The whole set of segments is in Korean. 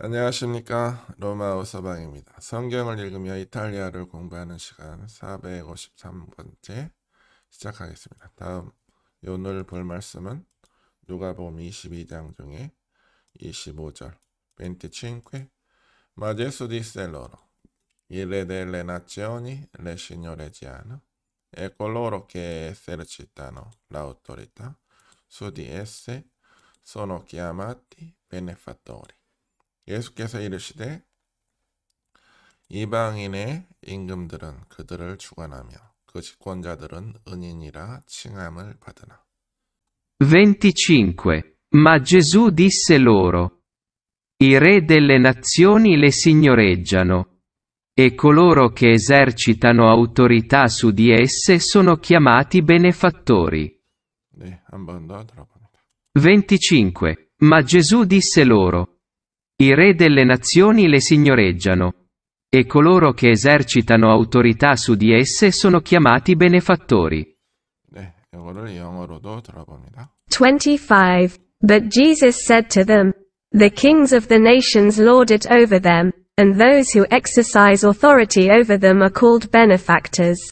안녕하십니까 로마어 서방입니다. 성경을 읽으며 이탈리아를 공부하는 시간 453번째 시작하겠습니다. 다음 오늘 볼 말씀은 누가복음 22장 중에 25절 25 Magesu disse loro Ire delle nazioni le signore Giano e coloro che esercitano l'autorità su di esse sono chiamati benefattori 예수께서 이르시되 이방인의 임금들은 그들을 주관하며 그 집권자들은 은인이라 칭함을 받으나 25 Ma Gesù disse loro I re delle nazioni le signoreggiano e coloro che esercitano autorità su di esse sono chiamati benefattori. 25 Ma Gesù disse loro i re delle nazioni le signoreggiano. E coloro che esercitano autorità su di esse sono chiamati benefattori. 25. But Jesus said to them, The kings of the nations lord it over them, and those who exercise authority over them are called benefactors.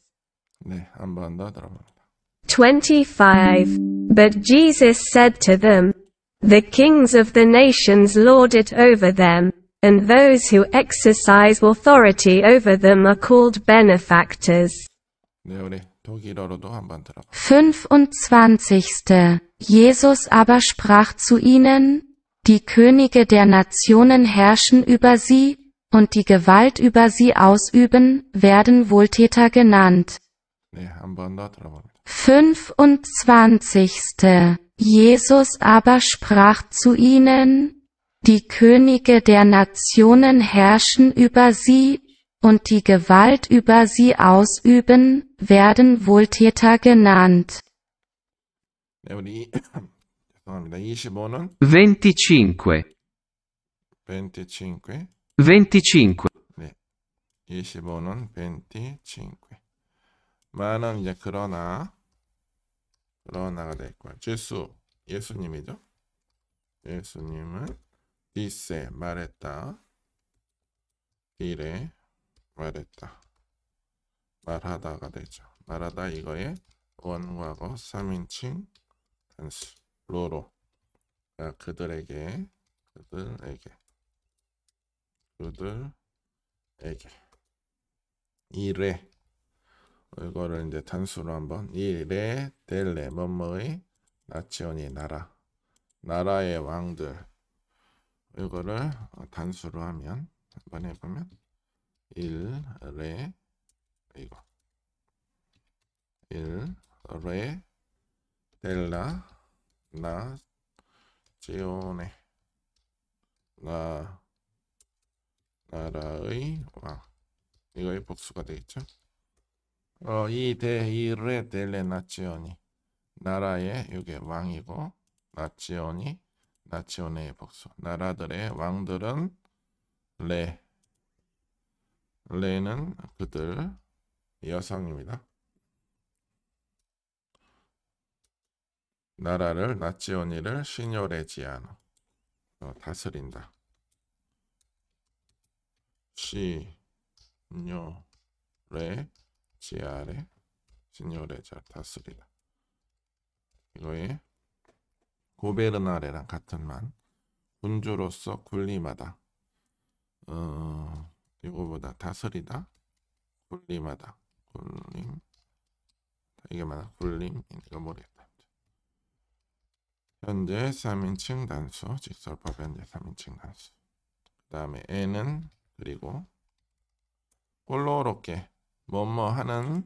25. But Jesus said to them, The kings of the nations lord it over them, and those who exercise authority over them are called benefactors. 네, 우리 독일어로도 한번 들어. 25. Jesus aber sprach zu ihnen, die Könige der Nationen herrschen über sie, und die Gewalt über sie ausüben, werden Wohltäter genannt. 네, 25. Jesus aber sprach zu ihnen, die Könige der Nationen herrschen über sie, und die Gewalt über sie ausüben, werden Wohltäter genannt. 25 25 25 25 마는 이제 그러나 러나가 될 거야. 예수, 예수님이죠. 예수님은 디세 말했다. 디레 말했다. 말하다가 되죠. 말하다 이거의 원과거 3인칭 단수 로로 그러니까 그들에게 그들에게 그들에게 이레 이거를 이제 단수로 한번 이레 델레 뭐뭐의 나치오니 나라 나라의 왕들 이거를 단수로 하면 한번 해보면 일레 이거 일레 델라 나치오네 나 나라의 왕 이거의 복수가 되겠죠 어, 이데히레 델레 나치오니 나라의 이게 왕이고 나치오니 나치오네의 복수 나라들의 왕들은 레 레는 그들 여성입니다. 나라를 나치오니를 시뇨레지아노 어, 다스린다. 시뇨레 GR의 신요를 잘 다스리다. 이거에 고베르나레랑 같은 만 군주로서 군림하다. 어, 이거보다 다스리다. 군림하다. 군림. 이게 많아. 군림. 이거 모르겠다. 현재 3인칭 단수. 직설법 현재 3인칭 단수. 그 다음에 애는 그리고 꼴로롭게 뭐뭐 하는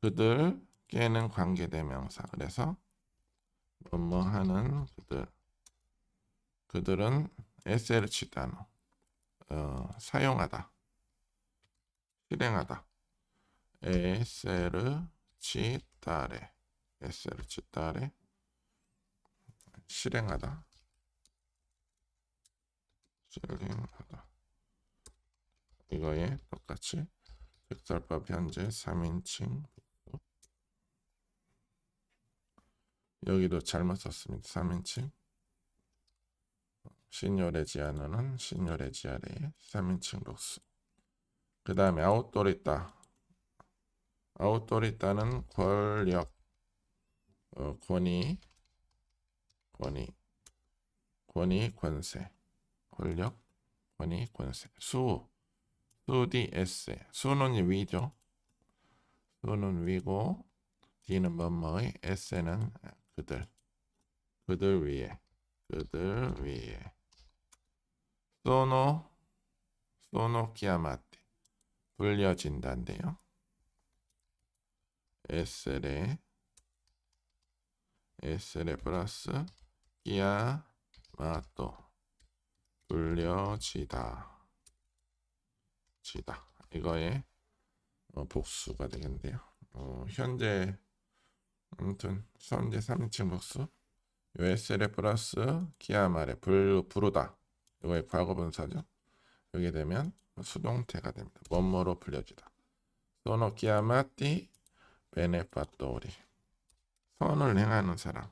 그들 깨는 관계대명사 그래서 뭐뭐 하는 그들 그들은 SLH 단어 어, 사용하다 실행하다 SLH 딸에 SLH 딸에 실행하다 실행하다 이거에 똑같이 닭살밥 현재 3인칭 여기도 잘못 썼습니다. 3인칭 신요레지아노는 신요레지아레의 3인칭 복스그 다음에 아웃도리따 아웃도리따는 권력 어, 권위 권위 권위 권세 권력 권위 권세 수 수디 에세 수는 위죠. 수는 위고 D는 뭐뭐의 세는 그들 그들 위에 그들 위에 소노 소노 키아마티 불려진단데요. SL에 SL에 플러스 키아마토 불려지다. 지다 이거의 어, 복수가 되겠는데요. 어, 현재 아무튼 현재 3인칭 복수 요에셀의 플러스 기아말의 부르다 이거의 과거 분사죠. 여기 되면 수동태가 됩니다. 원모로 불려지다. 소노 기아마티 베네파토리 선을 행하는 사람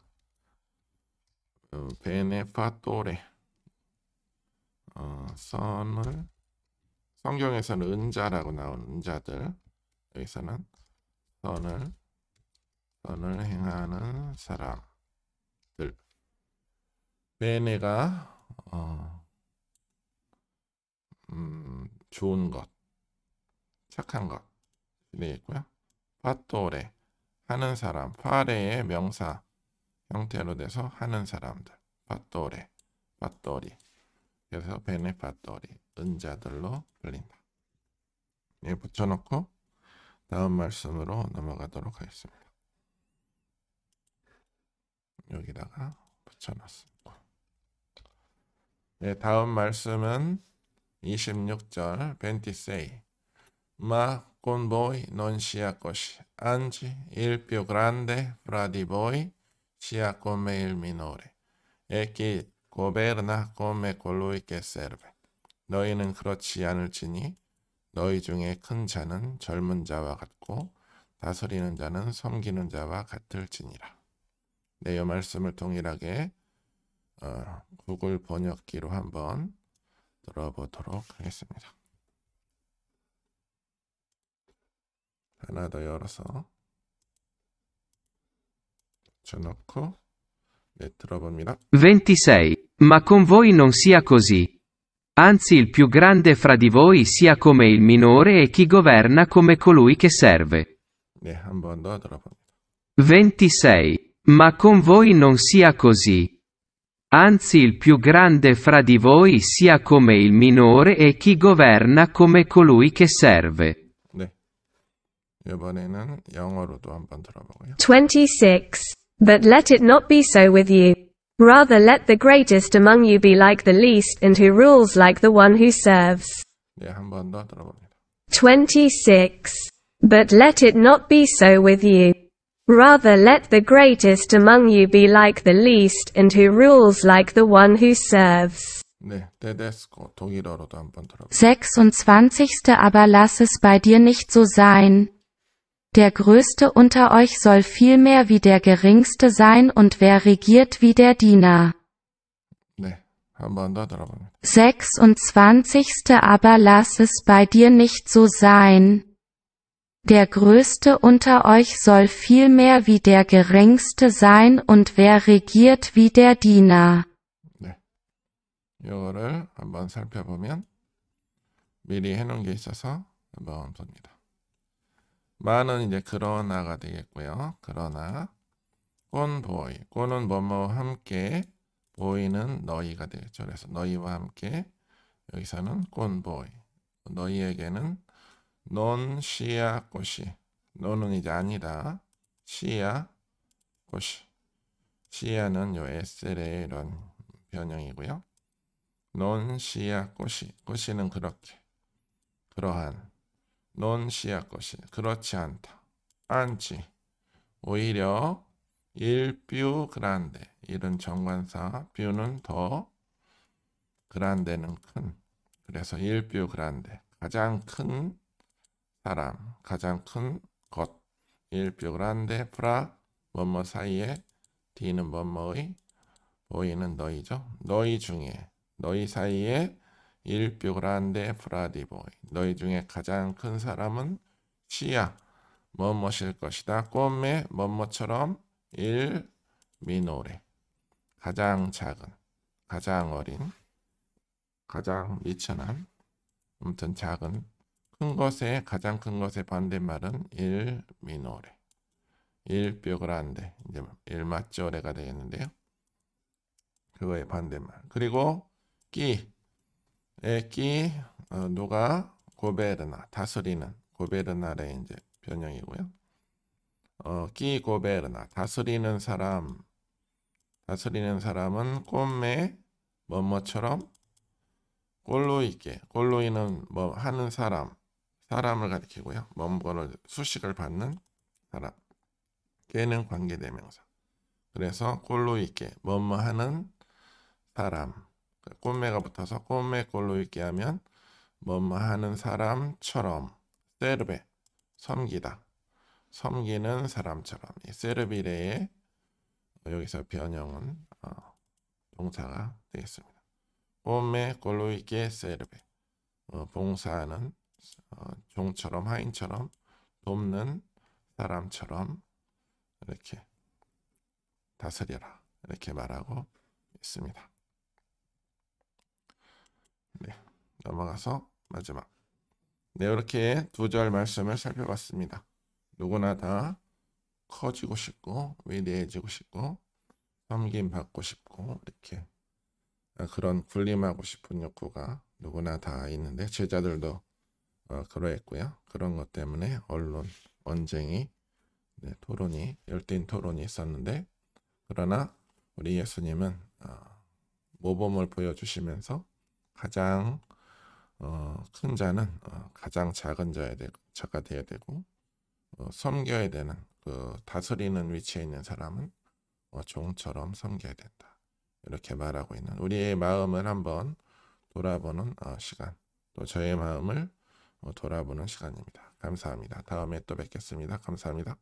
어, 베네파토레 어, 선을 성경에서는 은자라고 나온 은자들 여기서는 선을 선을 행하는 사람들 빼네가 어, 음, 좋은 것 착한 것 되겠고요 파토레 하는 사람 파레의 명사 형태로 돼서 하는 사람들 파토레 파토리 그래서 베네파토리 은자들로 불린다. 예, 붙여놓고 다음 말씀으로 넘어가도록 하겠습니다. 여기다가 붙여놨습니다. 예, 다음 말씀은 26절 벤티세이 마 convoy non sia così, anzi il più grande 고베르나 꼬메 골로이 게세르베 너희는 그렇지 않을지니 너희 중에 큰 자는 젊은 자와 같고 다스리는 자는 섬기는 자와 같을지니라. 내요 말씀을 동일하게 어, 구글 번역기로 한번 들어보도록 하겠습니다. 하나 더 열어서 쳐놓고 네, 들어봅니다. 26 Ma con voi non sia così. Anzi il più grande fra di voi sia come il minore e chi governa come colui che serve. 26. Ma con voi non sia così. Anzi il più grande fra di voi sia come il minore e chi governa come colui che serve. 26. But let it not be so with you. Rather let the greatest among you be like the least, and who rules like the one who serves. 26. But let it not be so with you. Rather let the greatest among you be like the least, and who rules like the one who serves. 26. Aber lass es bei dir nicht so sein, Der Größte unter euch soll vielmehr wie der Geringste sein und wer regiert wie der Diener. 26. Aber lass es bei dir nicht so sein. Der Größte unter euch soll vielmehr wie der Geringste sein und wer regiert wie der Diener. 네. 이거를 한번 살펴보면 미리 해놓은 게 있어서 한번 봅니다. 만은 이제 그러나가 되겠고요. 그러나 꼰보이 꼰은 뭐뭐 함께 보이는 너희가 되겠죠. 그래서 너희와 함께 여기서는 꼰보이 너희에게는 논 시야 꽃이 너는 이제 아니다. 시야 꽃이 시야는 요 SL의 이런 변형이고요. 논 시야 꽃이 꽃이는 그렇게 그러한 논 씨앗 것이 그렇지 않다. 안지 오히려 일뷰 그란데 일은 정관사 뷰는 더 그란데는 큰 그래서 일뷰 그란데 가장 큰 사람 가장 큰것 일뷰 그란데 프라 뭐뭐 사이에 D는 뭐뭐의 보이는 너희죠 너희 중에 너희 사이에 일뷰 그란데 프라디보이 너희 중에 가장 큰 사람은 시야 뭐뭐실 것이다 꼬메 뭐뭐처럼 일 미노레 가장 작은 가장 어린 가장 미천한 아무튼 작은 큰 것에 가장 큰 것의 반대말은 일 미노레 일뷰 그란데 이제 일마쪼레가 되겠는데요 그거의 반대말 그리고 끼 에끼 어, 누가 고베르나 다스리는 고베르나의 이제 변형이고요. 어, 끼 고베르나 다스리는 사람 다스리는 사람은 꼼매 뭐뭐처럼 골로이께 골로이는 뭐 하는 사람 사람을 가리키고요. 뭐뭐를 수식을 받는 사람 걔는 관계대명사 그래서 골로이께 뭐뭐 하는 사람 꼼매가 붙어서 꼼매꼴로 읽게 하면 뭐뭐 하는 사람처럼 세르베 섬기다 섬기는 사람처럼 세르비레의 여기서 변형은 어, 동사가 되겠습니다. 꼼매 꼴로 읽게 세르베 어, 봉사하는 어, 종처럼 하인처럼 돕는 사람처럼 이렇게 다스려라 이렇게 말하고 있습니다. 네, 넘어가서 마지막. 네, 이렇게 두절 말씀을 살펴봤습니다. 누구나 다 커지고 싶고 위대해지고 싶고 섬김 받고 싶고 이렇게 아, 그런 군림하고 싶은 욕구가 누구나 다 있는데 제자들도 어, 그러했고요. 그런 것 때문에 언론 언쟁이 네, 토론이 열띤 토론이 있었는데 그러나 우리 예수님은 어, 모범을 보여주시면서 가장 어, 큰 자는 어, 가장 작은 자야 되, 자가 돼야 되고 어, 섬겨야 되는 그 다스리는 위치에 있는 사람은 어, 종처럼 섬겨야 된다. 이렇게 말하고 있는 우리의 마음을 한번 돌아보는 어, 시간, 또 저의 마음을 어, 돌아보는 시간입니다. 감사합니다. 다음에 또 뵙겠습니다. 감사합니다.